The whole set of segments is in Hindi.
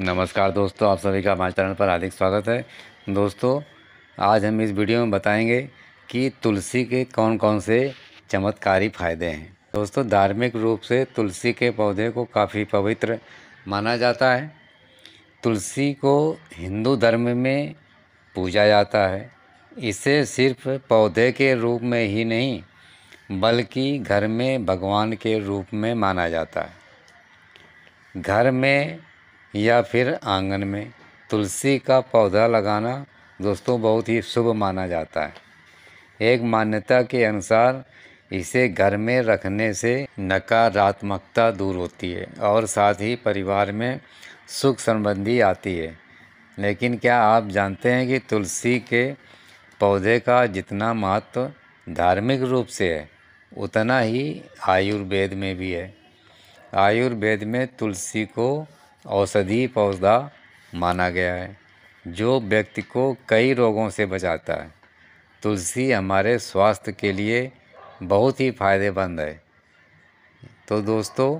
नमस्कार दोस्तों आप सभी का हमारे चैनल पर हार्दिक स्वागत है दोस्तों आज हम इस वीडियो में बताएंगे कि तुलसी के कौन कौन से चमत्कारी फ़ायदे हैं दोस्तों धार्मिक रूप से तुलसी के पौधे को काफ़ी पवित्र माना जाता है तुलसी को हिंदू धर्म में पूजा जाता है इसे सिर्फ पौधे के रूप में ही नहीं बल्कि घर में भगवान के रूप में माना जाता है घर में या फिर आंगन में तुलसी का पौधा लगाना दोस्तों बहुत ही शुभ माना जाता है एक मान्यता के अनुसार इसे घर में रखने से नकारात्मकता दूर होती है और साथ ही परिवार में सुख संबंधी आती है लेकिन क्या आप जानते हैं कि तुलसी के पौधे का जितना महत्व धार्मिक रूप से है उतना ही आयुर्वेद में भी है आयुर्वेद में तुलसी को औषधि पौधा माना गया है जो व्यक्ति को कई रोगों से बचाता है तुलसी हमारे स्वास्थ्य के लिए बहुत ही फ़ायदेमंद है तो दोस्तों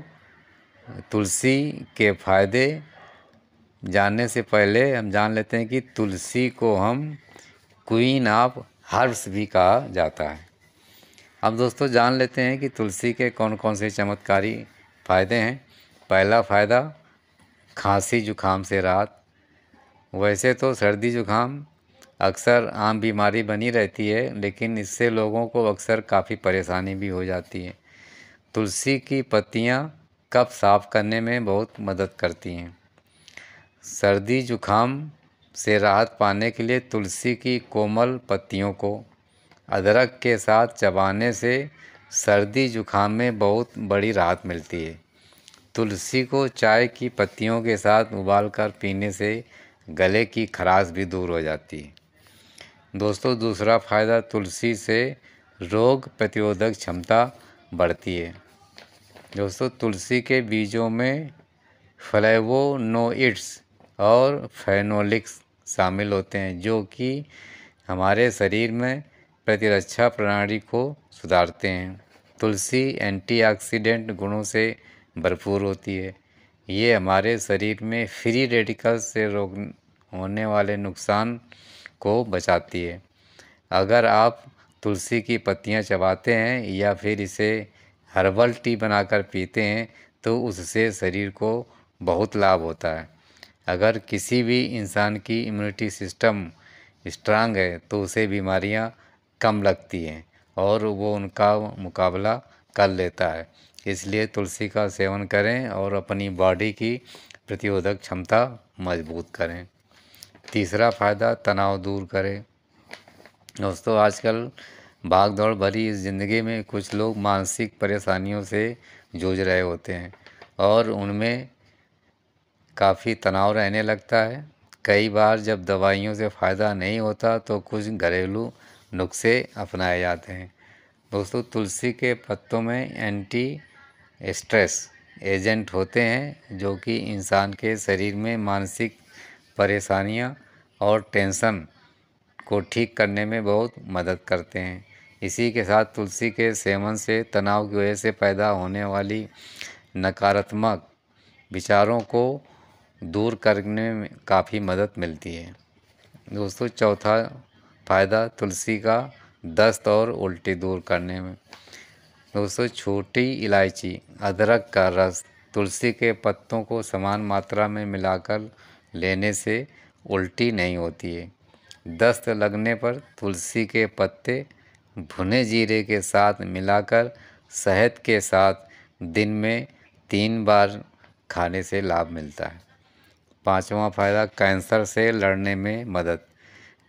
तुलसी के फ़ायदे जानने से पहले हम जान लेते हैं कि तुलसी को हम क्वीन ऑफ हर्ब्स भी कहा जाता है अब दोस्तों जान लेते हैं कि तुलसी के कौन कौन से चमत्कारी फ़ायदे हैं पहला फ़ायदा खांसी जुखाम से राहत वैसे तो सर्दी जुखाम अक्सर आम बीमारी बनी रहती है लेकिन इससे लोगों को अक्सर काफ़ी परेशानी भी हो जाती है तुलसी की पत्तियाँ कफ साफ करने में बहुत मदद करती हैं सर्दी जुखाम से राहत पाने के लिए तुलसी की कोमल पत्तियों को अदरक के साथ चबाने से सर्दी जुखाम में बहुत बड़ी राहत मिलती है तुलसी को चाय की पत्तियों के साथ उबालकर पीने से गले की खराश भी दूर हो जाती है दोस्तों दूसरा फ़ायदा तुलसी से रोग प्रतिरोधक क्षमता बढ़ती है दोस्तों तुलसी के बीजों में फ्लेवोनोइड्स और फेनोलिक्स शामिल होते हैं जो कि हमारे शरीर में प्रतिरक्षा प्रणाली को सुधारते हैं तुलसी एंटीऑक्सीडेंट गुणों से भरपूर होती है ये हमारे शरीर में फ्री रेडिकल से रोग होने वाले नुकसान को बचाती है अगर आप तुलसी की पत्तियां चबाते हैं या फिर इसे हर्बल टी बनाकर पीते हैं तो उससे शरीर को बहुत लाभ होता है अगर किसी भी इंसान की इम्यूनिटी सिस्टम स्ट्रांग है तो उसे बीमारियां कम लगती हैं और वो उनका मुकाबला कर लेता है इसलिए तुलसी का सेवन करें और अपनी बॉडी की प्रतिरोधक क्षमता मजबूत करें तीसरा फ़ायदा तनाव दूर करें दोस्तों आजकल भाग दौड़ भरी इस ज़िंदगी में कुछ लोग मानसिक परेशानियों से जूझ रहे होते हैं और उनमें काफ़ी तनाव रहने लगता है कई बार जब दवाइयों से फ़ायदा नहीं होता तो कुछ घरेलू नुस्खे अपनाए जाते हैं दोस्तों तुलसी के पत्तों में एंटी स्ट्रेस एजेंट होते हैं जो कि इंसान के शरीर में मानसिक परेशानियां और टेंशन को ठीक करने में बहुत मदद करते हैं इसी के साथ तुलसी के सेवन से तनाव की वजह से पैदा होने वाली नकारात्मक विचारों को दूर करने में काफ़ी मदद मिलती है दोस्तों चौथा फ़ायदा तुलसी का दस्त और उल्टी दूर करने में दोस्तों छोटी इलायची अदरक का रस तुलसी के पत्तों को समान मात्रा में मिलाकर लेने से उल्टी नहीं होती है दस्त लगने पर तुलसी के पत्ते भुने जीरे के साथ मिलाकर शहद के साथ दिन में तीन बार खाने से लाभ मिलता है पांचवा फ़ायदा कैंसर से लड़ने में मदद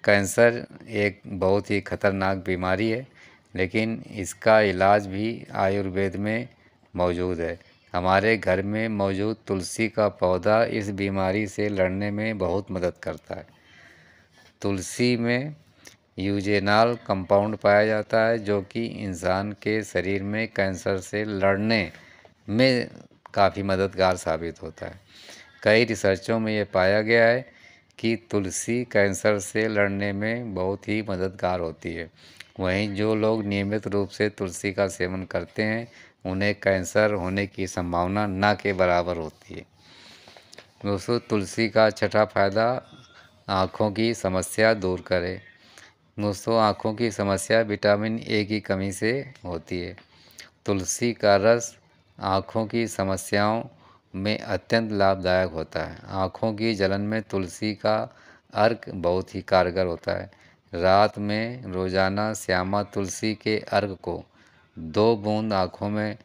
कैंसर एक बहुत ही खतरनाक बीमारी है लेकिन इसका इलाज भी आयुर्वेद में मौजूद है हमारे घर में मौजूद तुलसी का पौधा इस बीमारी से लड़ने में बहुत मदद करता है तुलसी में यूजेनाल कंपाउंड पाया जाता है जो कि इंसान के शरीर में कैंसर से लड़ने में काफ़ी मददगार साबित होता है कई रिसर्चों में ये पाया गया है कि तुलसी कैंसर से लड़ने में बहुत ही मददगार होती है वहीं जो लोग नियमित रूप से तुलसी का सेवन करते हैं उन्हें कैंसर होने की संभावना ना के बराबर होती है दोस्तों तुलसी का छठा फायदा आँखों की समस्या दूर करे दोस्तों आँखों की समस्या विटामिन ए की कमी से होती है तुलसी का रस आँखों की समस्याओं में अत्यंत लाभदायक होता है आँखों की जलन में तुलसी का अर्क बहुत ही कारगर होता है रात में रोज़ाना श्यामा तुलसी के अर्घ को दो बूंद आँखों में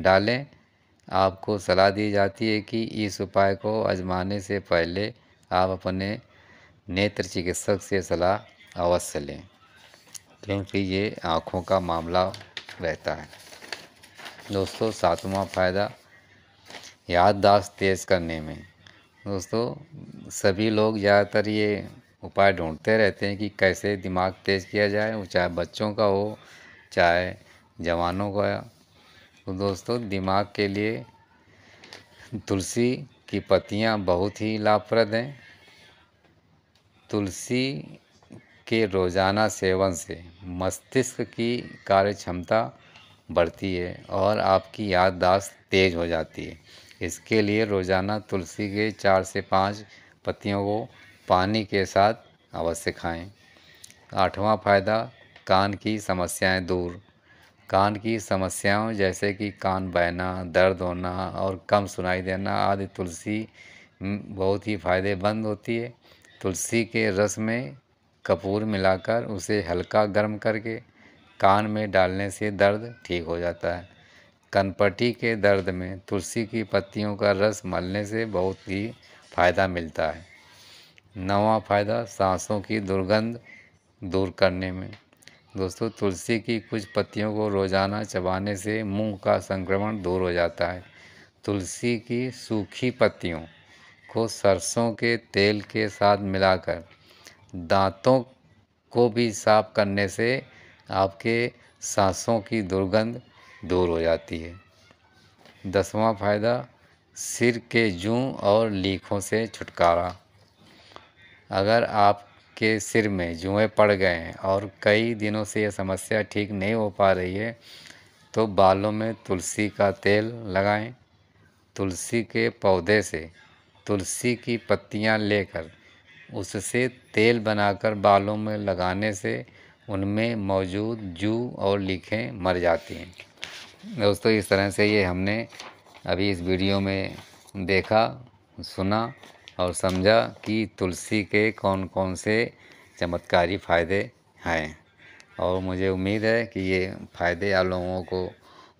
डालें आपको सलाह दी जाती है कि इस उपाय को आजमाने से पहले आप अपने नेत्र चिकित्सक से सलाह अवश्य लें क्योंकि ये आँखों का मामला रहता है दोस्तों सातवां फ़ायदा याददाश्त तेज़ करने में दोस्तों सभी लोग ज़्यादातर ये उपाय ढूंढते रहते हैं कि कैसे दिमाग तेज़ किया जाए वो चाहे बच्चों का हो चाहे जवानों का तो दोस्तों दिमाग के लिए तुलसी की पत्तियाँ बहुत ही लाभप्रद हैं तुलसी के रोज़ाना सेवन से मस्तिष्क की कार्य क्षमता बढ़ती है और आपकी याददाश्त तेज़ हो जाती है इसके लिए रोज़ाना तुलसी के चार से पाँच पत्तियों को पानी के साथ अवश्य खाएं। आठवां फायदा कान की समस्याएं दूर कान की समस्याओं जैसे कि कान बहना दर्द होना और कम सुनाई देना आदि तुलसी बहुत ही फ़ायदेमंद होती है तुलसी के रस में कपूर मिलाकर उसे हल्का गर्म करके कान में डालने से दर्द ठीक हो जाता है कनपट्टी के दर्द में तुलसी की पत्तियों का रस मलने से बहुत ही फ़ायदा मिलता है नवा फ़ायदा सांसों की दुर्गंध दूर करने में दोस्तों तुलसी की कुछ पत्तियों को रोज़ाना चबाने से मुंह का संक्रमण दूर हो जाता है तुलसी की सूखी पत्तियों को सरसों के तेल के साथ मिलाकर दांतों को भी साफ करने से आपके सांसों की दुर्गंध दूर हो जाती है दसवां फ़ायदा सिर के जूं और लीखों से छुटकारा अगर आपके सिर में जुए पड़ गए हैं और कई दिनों से यह समस्या ठीक नहीं हो पा रही है तो बालों में तुलसी का तेल लगाएं तुलसी के पौधे से तुलसी की पत्तियां लेकर उससे तेल बनाकर बालों में लगाने से उनमें मौजूद जू और लीखें मर जाती हैं दोस्तों इस तरह से ये हमने अभी इस वीडियो में देखा सुना और समझा कि तुलसी के कौन कौन से चमत्कारी फ़ायदे हैं और मुझे उम्मीद है कि ये फ़ायदे आप लोगों को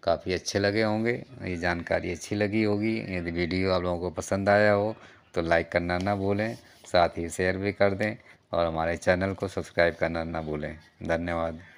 काफ़ी अच्छे लगे होंगे ये जानकारी अच्छी लगी होगी यदि वीडियो आप लोगों को पसंद आया हो तो लाइक करना ना भूलें साथ ही शेयर भी कर दें और हमारे चैनल को सब्सक्राइब करना ना भूलें धन्यवाद